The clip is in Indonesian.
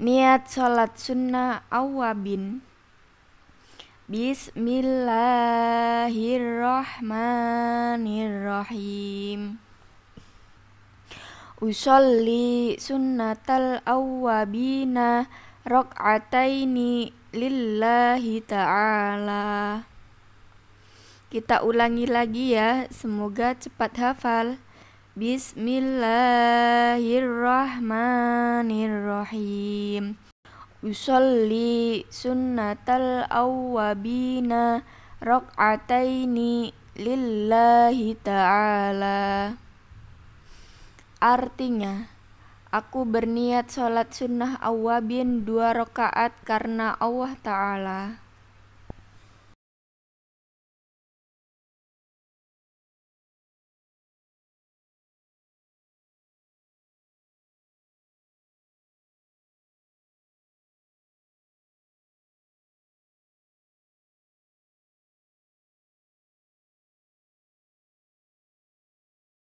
niat sholat sunnah awabin Bismillahirrahmanirrahim Usolli sunnatal awabina rok'ataini lillahi ta'ala Kita ulangi lagi ya, semoga cepat hafal. Bismillahirrahmanirrahim Usolli sunnatal awwabina Rok'ataini lillahi ta'ala Artinya, aku berniat sholat sunnah awabin dua rakaat karena Allah Ta'ala.